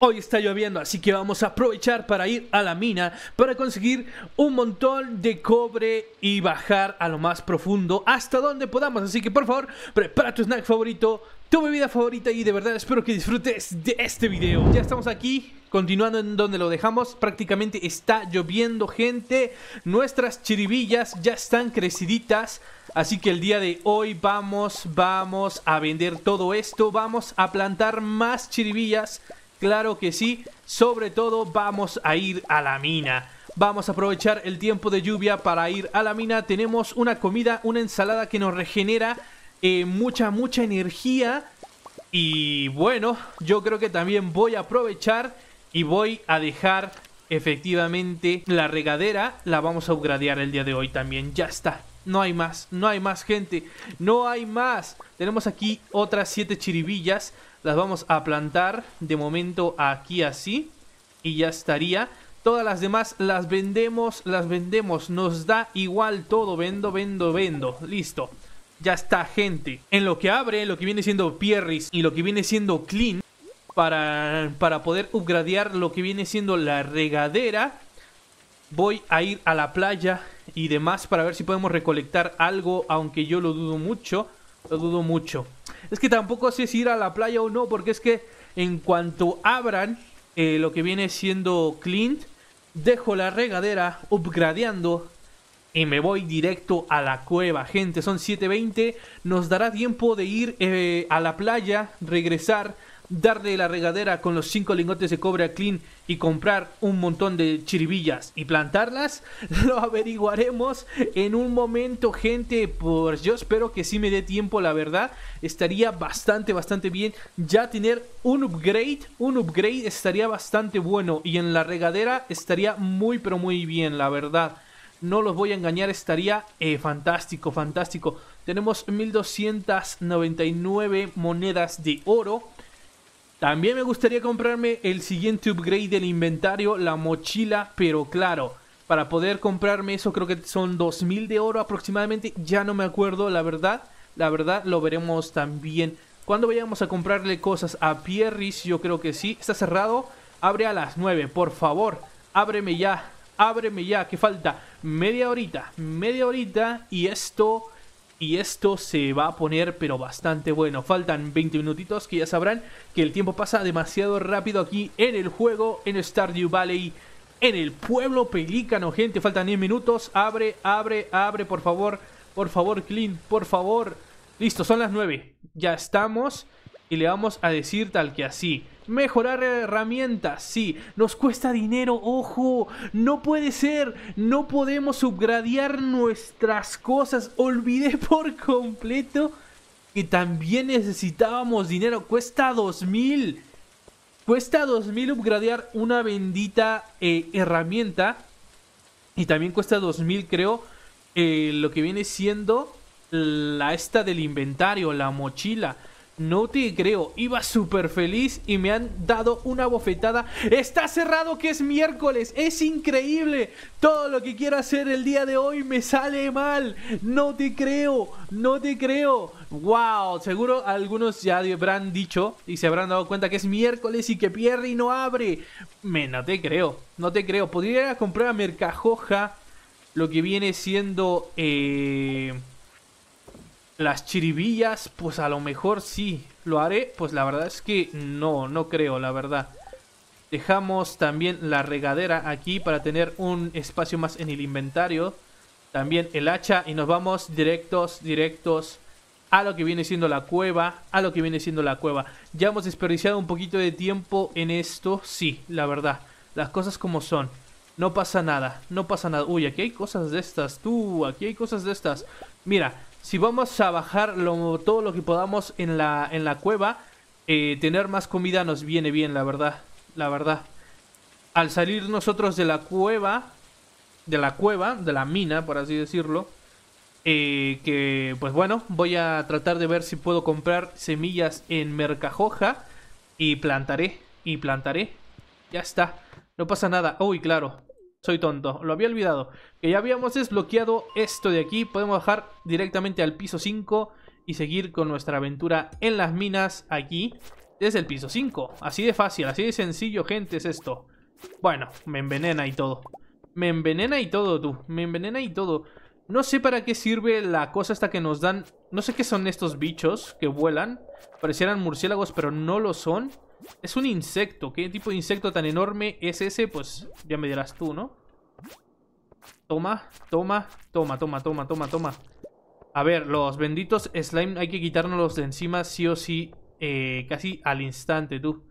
Hoy está lloviendo, así que vamos a aprovechar para ir a la mina para conseguir un montón de cobre y bajar a lo más profundo hasta donde podamos. Así que por favor, prepara tu snack favorito, tu bebida favorita y de verdad espero que disfrutes de este video. Ya estamos aquí, continuando en donde lo dejamos, prácticamente está lloviendo gente. Nuestras chiribillas ya están creciditas, así que el día de hoy vamos, vamos a vender todo esto. Vamos a plantar más chiribillas Claro que sí, sobre todo vamos a ir a la mina. Vamos a aprovechar el tiempo de lluvia para ir a la mina. Tenemos una comida, una ensalada que nos regenera eh, mucha, mucha energía. Y bueno, yo creo que también voy a aprovechar y voy a dejar efectivamente la regadera. La vamos a upgradear el día de hoy también. Ya está. No hay más, no hay más gente, no hay más. Tenemos aquí otras 7 chiribillas las vamos a plantar de momento aquí así y ya estaría. Todas las demás las vendemos, las vendemos, nos da igual todo, vendo, vendo, vendo, listo. Ya está, gente. En lo que abre, lo que viene siendo Pierris y lo que viene siendo Clean, para, para poder upgradear lo que viene siendo la regadera, voy a ir a la playa y demás para ver si podemos recolectar algo, aunque yo lo dudo mucho, lo dudo mucho. Es que tampoco sé si ir a la playa o no, porque es que en cuanto abran eh, lo que viene siendo Clint, dejo la regadera upgradeando y me voy directo a la cueva, gente. Son 7.20, nos dará tiempo de ir eh, a la playa, regresar darle la regadera con los cinco lingotes de cobre a Clean y comprar un montón de chiribillas y plantarlas? Lo averiguaremos en un momento, gente. Pues yo espero que sí me dé tiempo, la verdad. Estaría bastante, bastante bien. Ya tener un upgrade, un upgrade estaría bastante bueno. Y en la regadera estaría muy, pero muy bien, la verdad no los voy a engañar, estaría eh, fantástico, fantástico. Tenemos 1299 monedas de oro. También me gustaría comprarme el siguiente upgrade del inventario, la mochila, pero claro, para poder comprarme eso creo que son 2000 de oro aproximadamente, ya no me acuerdo, la verdad, la verdad lo veremos también. Cuando vayamos a comprarle cosas a Pierris, yo creo que sí, está cerrado, abre a las 9, por favor, ábreme ya, ábreme ya, que falta media horita, media horita y esto y esto se va a poner pero bastante bueno. Faltan 20 minutitos que ya sabrán que el tiempo pasa demasiado rápido aquí en el juego, en Stardew Valley, en el pueblo pelícano, gente. Faltan 10 minutos. Abre, abre, abre, por favor. Por favor, Clean, por favor. Listo, son las 9. Ya estamos y le vamos a decir tal que así. Mejorar herramientas, sí. Nos cuesta dinero, ojo. No puede ser. No podemos subgradear nuestras cosas. Olvidé por completo que también necesitábamos dinero. Cuesta 2000. Cuesta 2000 upgradear una bendita eh, herramienta. Y también cuesta 2000, creo, eh, lo que viene siendo la esta del inventario, la mochila. No te creo, iba súper feliz y me han dado una bofetada. Está cerrado que es miércoles, es increíble. Todo lo que quiero hacer el día de hoy me sale mal. No te creo, no te creo. Wow, seguro algunos ya habrán dicho y se habrán dado cuenta que es miércoles y que pierde y no abre. no te creo, no te creo. Podría comprar a Mercajoja lo que viene siendo... Eh, las chiribillas, pues a lo mejor sí lo haré. Pues la verdad es que no, no creo, la verdad. Dejamos también la regadera aquí para tener un espacio más en el inventario. También el hacha y nos vamos directos, directos a lo que viene siendo la cueva, a lo que viene siendo la cueva. Ya hemos desperdiciado un poquito de tiempo en esto, sí, la verdad. Las cosas como son. No pasa nada, no pasa nada. Uy, aquí hay cosas de estas, tú, aquí hay cosas de estas. Mira, si vamos a bajar lo, todo lo que podamos en la, en la cueva, eh, tener más comida nos viene bien, la verdad. La verdad. Al salir nosotros de la cueva, de la cueva, de la mina, por así decirlo, eh, que pues bueno, voy a tratar de ver si puedo comprar semillas en Mercajoja y plantaré, y plantaré. Ya está, no pasa nada. Uy, claro, soy tonto, lo había olvidado. Que ya habíamos desbloqueado esto de aquí, podemos bajar directamente al piso 5 y seguir con nuestra aventura en las minas aquí desde el piso 5. Así de fácil, así de sencillo, gente, es esto. Bueno, me envenena y todo. Me envenena y todo, tú. Me envenena y todo. No sé para qué sirve la cosa esta que nos dan. No sé qué son estos bichos que vuelan. Parecieran murciélagos, pero no lo son. Es un insecto. ¿Qué tipo de insecto tan enorme es ese? Pues ya me dirás tú, ¿no? Toma, toma, toma, toma, toma, toma, toma. A ver, los benditos slime hay que quitárnoslos de encima sí o sí. Eh, casi al instante, tú.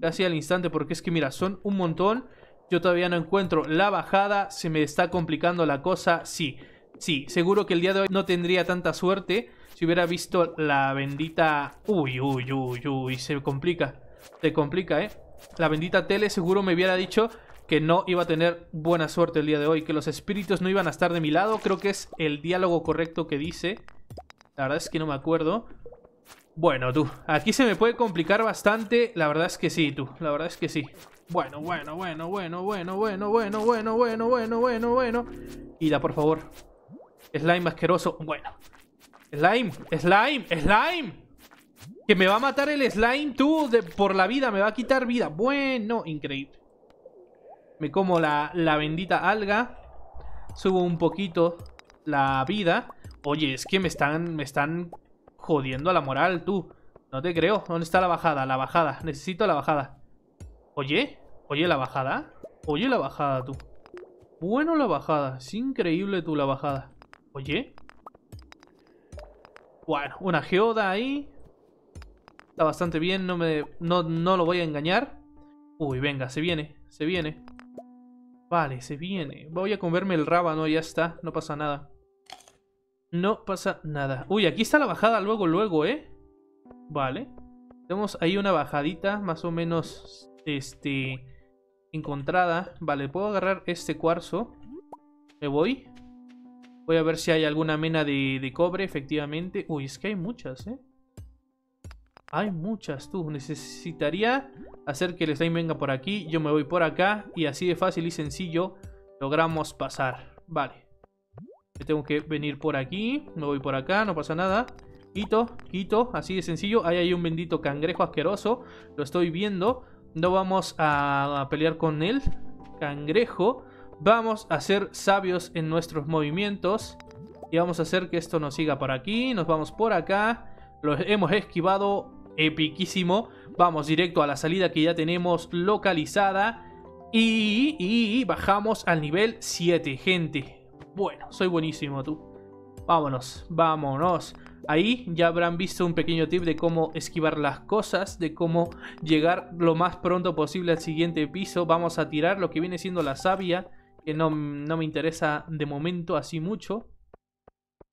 Casi al instante, porque es que mira, son un montón. Yo todavía no encuentro la bajada. Se me está complicando la cosa. Sí, sí, seguro que el día de hoy no tendría tanta suerte. Si hubiera visto la bendita... Uy, uy, uy, uy, se complica. Te complica, ¿eh? La bendita tele seguro me hubiera dicho que no iba a tener buena suerte el día de hoy, que los espíritus no iban a estar de mi lado. Creo que es el diálogo correcto que dice. La verdad es que no me acuerdo. Bueno, tú, aquí se me puede complicar bastante. La verdad es que sí, tú, la verdad es que sí. Bueno, bueno, bueno, bueno, bueno, bueno, bueno, bueno, bueno, bueno, bueno, bueno. Ida, por favor. Slime asqueroso. Bueno. Slime, slime, slime. Que me va a matar el slime, tú, de, por la vida, me va a quitar vida. Bueno, increíble. Me como la, la bendita alga. Subo un poquito la vida. Oye, es que me están, me están jodiendo a la moral, tú. No te creo. ¿Dónde está la bajada? La bajada. Necesito la bajada. Oye, oye la bajada. Oye la bajada, tú. Bueno la bajada. Es increíble, tú, la bajada. Oye. Bueno, una geoda ahí. Está bastante bien, no, me, no, no lo voy a engañar. Uy, venga, se viene, se viene. Vale, se viene. Voy a comerme el rábano, ya está. No pasa nada. No pasa nada. Uy, aquí está la bajada luego, luego, ¿eh? Vale. Tenemos ahí una bajadita más o menos, este, encontrada. Vale, puedo agarrar este cuarzo. Me voy. Voy a ver si hay alguna mena de, de cobre, efectivamente. Uy, es que hay muchas, ¿eh? Hay muchas, tú. Necesitaría hacer que el slime venga por aquí. Yo me voy por acá. Y así de fácil y sencillo logramos pasar. Vale. Yo tengo que venir por aquí. Me voy por acá. No pasa nada. Quito, quito. Así de sencillo. Ahí hay un bendito cangrejo asqueroso. Lo estoy viendo. No vamos a pelear con él. Cangrejo. Vamos a ser sabios en nuestros movimientos. Y vamos a hacer que esto nos siga por aquí. Nos vamos por acá. Lo hemos esquivado epiquísimo. Vamos directo a la salida que ya tenemos localizada. Y, bajamos al nivel 7, gente. Bueno, soy buenísimo tú. Vámonos, vámonos. Ahí ya habrán visto un pequeño tip de cómo esquivar las cosas, de cómo llegar lo más pronto posible al siguiente piso. Vamos a tirar lo que viene siendo la savia, que no, no me interesa de momento así mucho.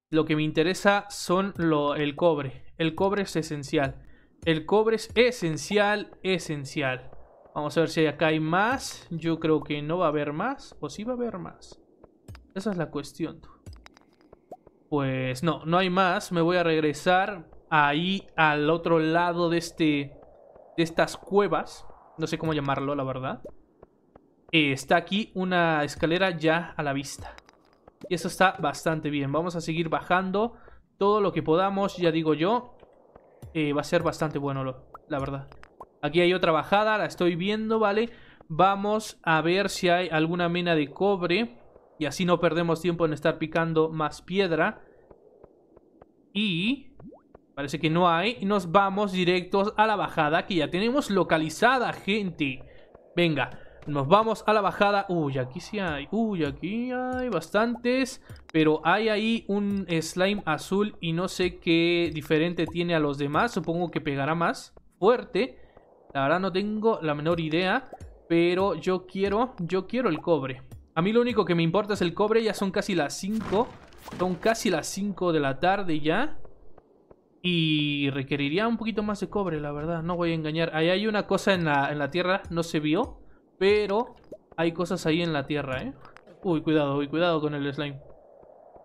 Lo que me interesa son lo, el cobre. El cobre es esencial. El cobre es esencial, esencial. Vamos a ver si acá hay más. Yo creo que no va a haber más. O sí va a haber más. Esa es la cuestión. Pues no, no hay más. Me voy a regresar ahí al otro lado de este... De estas cuevas. No sé cómo llamarlo, la verdad. Eh, está aquí una escalera ya a la vista. Y eso está bastante bien. Vamos a seguir bajando todo lo que podamos, ya digo yo. Eh, va a ser bastante bueno, la verdad. Aquí hay otra bajada, la estoy viendo, ¿vale? Vamos a ver si hay alguna mina de cobre. Y así no perdemos tiempo en estar picando más piedra. Y... Parece que no hay. Y nos vamos directos a la bajada que ya tenemos localizada, gente. Venga, nos vamos a la bajada. Uy, aquí sí hay. Uy, aquí hay bastantes. Pero hay ahí un slime azul y no sé qué diferente tiene a los demás. Supongo que pegará más fuerte. La verdad no tengo la menor idea. Pero yo quiero, yo quiero el cobre. A mí lo único que me importa es el cobre. Ya son casi las 5. Son casi las 5 de la tarde ya. Y requeriría un poquito más de cobre, la verdad. No voy a engañar. Ahí hay una cosa en la, en la tierra. No se vio. Pero hay cosas ahí en la tierra, ¿eh? Uy, cuidado, uy, cuidado con el slime.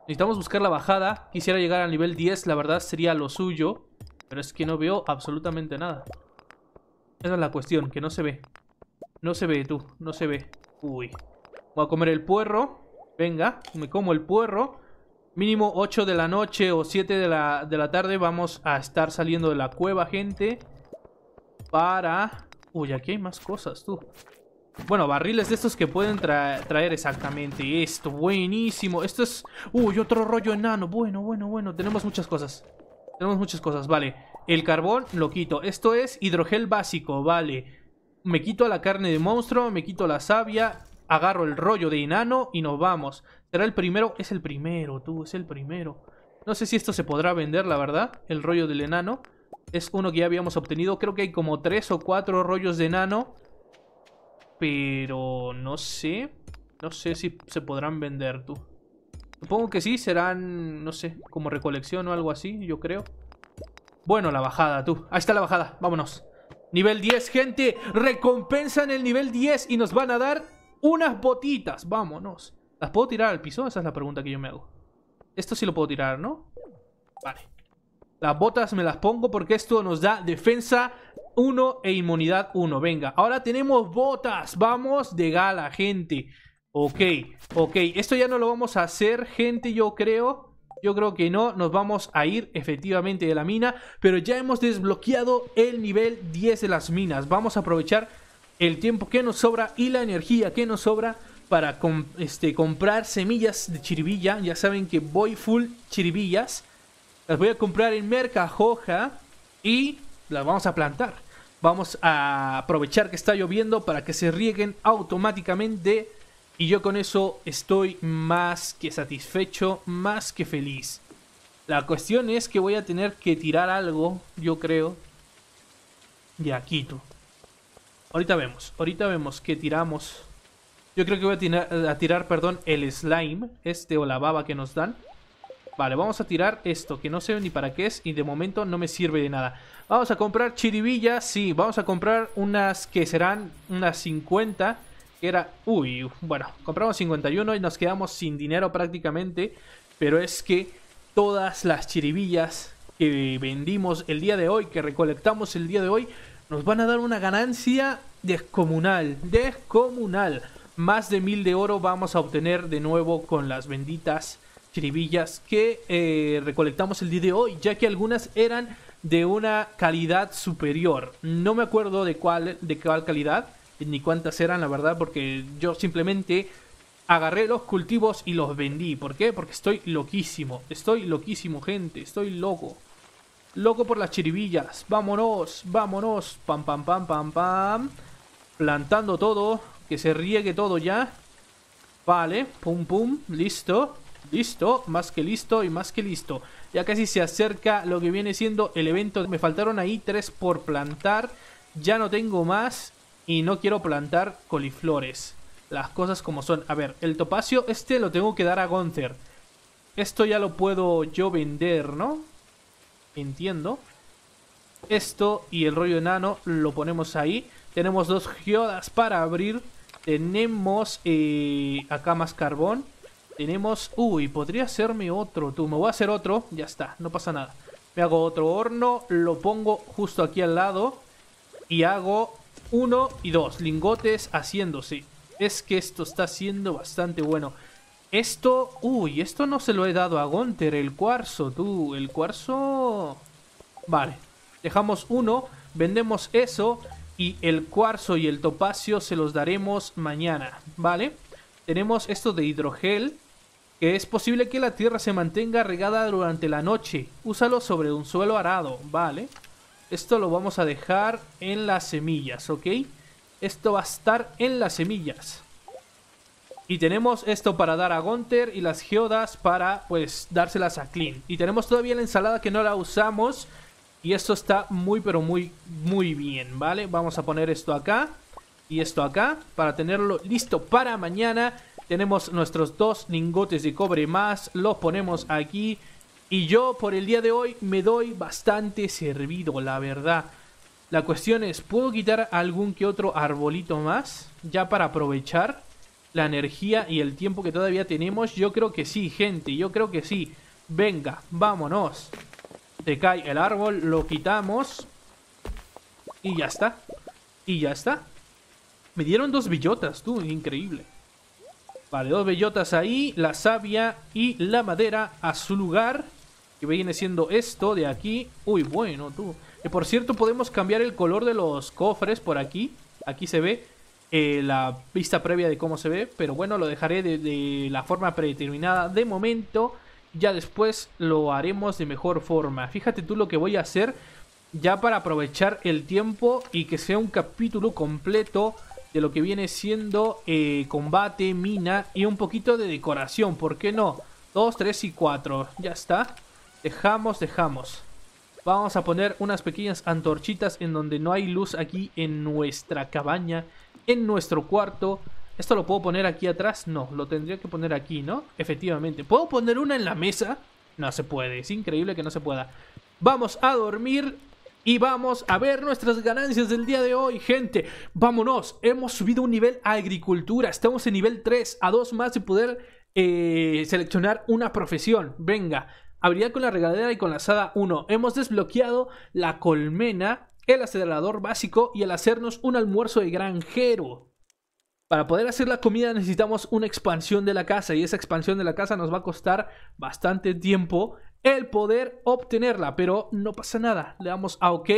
Necesitamos buscar la bajada. Quisiera llegar al nivel 10, la verdad sería lo suyo. Pero es que no veo absolutamente nada. Esa es la cuestión, que no se ve. No se ve, tú, no se ve. Uy. Voy a comer el puerro. Venga, me como el puerro. Mínimo 8 de la noche o 7 de la, de la tarde vamos a estar saliendo de la cueva, gente. Para... Uy, aquí hay más cosas, tú. Bueno, barriles de estos que pueden traer exactamente esto. Buenísimo. Esto es... Uy, otro rollo enano. Bueno, bueno, bueno. Tenemos muchas cosas. Tenemos muchas cosas. Vale. El carbón lo quito. Esto es hidrogel básico. Vale. Me quito la carne de monstruo. Me quito la savia. Agarro el rollo de enano y nos vamos. ¿Será el primero? Es el primero, tú. Es el primero. No sé si esto se podrá vender, la verdad. El rollo del enano. Es uno que ya habíamos obtenido. Creo que hay como tres o cuatro rollos de enano pero no sé. No sé si se podrán vender tú. Supongo que sí, serán, no sé, como recolección o algo así, yo creo. Bueno, la bajada, tú. Ahí está la bajada, vámonos. Nivel 10, gente. Recompensan el nivel 10 y nos van a dar unas botitas. Vámonos. ¿Las puedo tirar al piso? Esa es la pregunta que yo me hago. Esto sí lo puedo tirar, ¿no? Vale. Las botas me las pongo porque esto nos da defensa 1 e inmunidad 1. Venga, ahora tenemos botas. Vamos de gala, gente. Ok, ok. Esto ya no lo vamos a hacer, gente, yo creo. Yo creo que no, nos vamos a ir efectivamente de la mina, pero ya hemos desbloqueado el nivel 10 de las minas. Vamos a aprovechar el tiempo que nos sobra y la energía que nos sobra para este, comprar semillas de chirivilla, Ya saben que voy full chirivillas Las voy a comprar en Mercajoja y las vamos a plantar. Vamos a aprovechar que está lloviendo para que se rieguen automáticamente. Y yo con eso estoy más que satisfecho, más que feliz. La cuestión es que voy a tener que tirar algo, yo creo. Ya, quito. Ahorita vemos, ahorita vemos que tiramos. Yo creo que voy a tirar, a tirar, perdón, el slime, este o la baba que nos dan. Vale, vamos a tirar esto, que no sé ni para qué es y de momento no me sirve de nada. Vamos a comprar chiribillas, sí, vamos a comprar unas que serán unas 50. era, uy, bueno, compramos 51 y nos quedamos sin dinero prácticamente. Pero es que todas las chiribillas que vendimos el día de hoy, que recolectamos el día de hoy, nos van a dar una ganancia descomunal, descomunal. Más de mil de oro vamos a obtener de nuevo con las benditas chiribillas que eh, recolectamos el día de hoy, ya que algunas eran de una calidad superior. No me acuerdo de cuál, de calidad, ni cuántas eran, la verdad, porque yo simplemente agarré los cultivos y los vendí. ¿Por qué? Porque estoy loquísimo. Estoy loquísimo, gente. Estoy loco. Loco por las chiribillas. Vámonos, vámonos. Pam, pam, pam, pam, pam. Plantando todo. Que se riegue todo ya. Vale. Pum, pum. Listo. Listo, más que listo y más que listo. Ya casi se acerca lo que viene siendo el evento. Me faltaron ahí tres por plantar. Ya no tengo más y no quiero plantar coliflores. Las cosas como son. A ver, el topacio este lo tengo que dar a Gonzer. Esto ya lo puedo yo vender, ¿no? Entiendo. Esto y el rollo enano lo ponemos ahí. Tenemos dos geodas para abrir. Tenemos eh, acá más carbón. Tenemos... Uy, podría hacerme otro, tú. Me voy a hacer otro. Ya está, no pasa nada. Me hago otro horno, lo pongo justo aquí al lado. Y hago uno y dos lingotes haciéndose. Es que esto está siendo bastante bueno. Esto... Uy, esto no se lo he dado a Gunter. el cuarzo, tú. El cuarzo... Vale. Dejamos uno, vendemos eso y el cuarzo y el topacio se los daremos mañana, ¿vale? Tenemos esto de hidrogel que es posible que la tierra se mantenga regada durante la noche. Úsalo sobre un suelo arado, ¿vale? Esto lo vamos a dejar en las semillas, ¿ok? Esto va a estar en las semillas. Y tenemos esto para dar a Gunther y las geodas para, pues, dárselas a Clean. Y tenemos todavía la ensalada que no la usamos. Y esto está muy, pero muy, muy bien, ¿vale? Vamos a poner esto acá y esto acá para tenerlo listo para mañana. Tenemos nuestros dos lingotes de cobre más, los ponemos aquí. Y yo por el día de hoy me doy bastante servido, la verdad. La cuestión es, ¿puedo quitar algún que otro arbolito más? Ya para aprovechar la energía y el tiempo que todavía tenemos. Yo creo que sí, gente, yo creo que sí. Venga, vámonos. Te cae el árbol, lo quitamos. Y ya está. Y ya está. Me dieron dos billotas, tú, increíble. Vale, dos bellotas ahí, la savia y la madera a su lugar. Que viene siendo esto de aquí. Uy, bueno, tú. Eh, por cierto, podemos cambiar el color de los cofres por aquí. Aquí se ve eh, la vista previa de cómo se ve. Pero bueno, lo dejaré de la forma predeterminada de momento. Ya después lo haremos de mejor forma. Fíjate tú lo que voy a hacer ya para aprovechar el tiempo y que sea un capítulo completo de lo que viene siendo eh, combate, mina y un poquito de decoración. ¿Por qué no? 2, 3 y 4. Ya está. Dejamos, dejamos. Vamos a poner unas pequeñas antorchitas en donde no hay luz aquí en nuestra cabaña, en nuestro cuarto. ¿Esto lo puedo poner aquí atrás? No, lo tendría que poner aquí, ¿no? Efectivamente. ¿Puedo poner una en la mesa? No se puede. Es increíble que no se pueda. Vamos a dormir y vamos a ver nuestras ganancias del día de hoy, gente. Vámonos, hemos subido un nivel a agricultura, estamos en nivel 3, a 2 más de poder eh, seleccionar una profesión. Venga, habilidad con la regadera y con la asada 1. Hemos desbloqueado la colmena, el acelerador básico y al hacernos un almuerzo de granjero. Para poder hacer la comida necesitamos una expansión de la casa y esa expansión de la casa nos va a costar bastante tiempo el poder obtenerla, pero no pasa nada. Le damos a OK.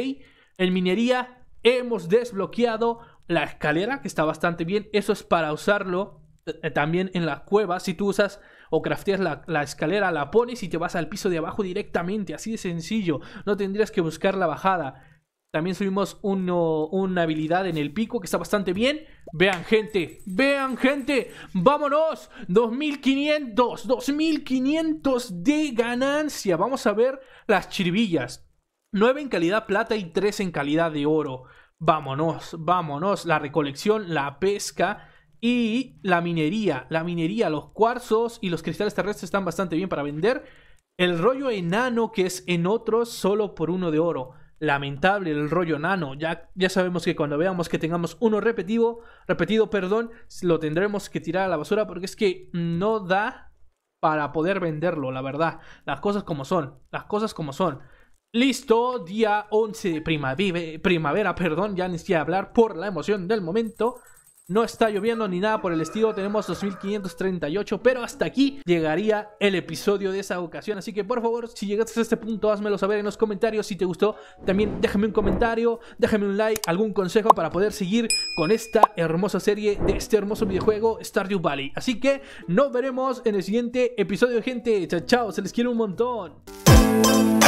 En minería hemos desbloqueado la escalera, que está bastante bien. Eso es para usarlo eh, también en la cueva. Si tú usas o crafteas la, la, escalera, la pones y te vas al piso de abajo directamente. Así de sencillo. No tendrías que buscar la bajada. También subimos una habilidad en el pico que está bastante bien. Vean gente, vean gente, vámonos. 2500, 2500 de ganancia. Vamos a ver las chirvillas. 9 en calidad plata y 3 en calidad de oro. Vámonos, vámonos. La recolección, la pesca y la minería. La minería, los cuarzos y los cristales terrestres están bastante bien para vender. El rollo enano que es en otros solo por uno de oro lamentable el rollo nano. Ya, ya sabemos que cuando veamos que tengamos uno repetido, repetido, perdón, lo tendremos que tirar a la basura porque es que no da para poder venderlo, la verdad. Las cosas como son, las cosas como son. Listo, día 11 de primavera, primavera perdón, ya ni siquiera hablar por la emoción del momento. No está lloviendo ni nada por el estilo, tenemos 2538, pero hasta aquí llegaría el episodio de esa ocasión. Así que por favor, si llegaste a este punto, házmelo saber en los comentarios. Si te gustó, también déjame un comentario, déjame un like, algún consejo para poder seguir con esta hermosa serie de este hermoso videojuego Stardew Valley. Así que nos veremos en el siguiente episodio, gente. Chao, chao, se les quiere un montón.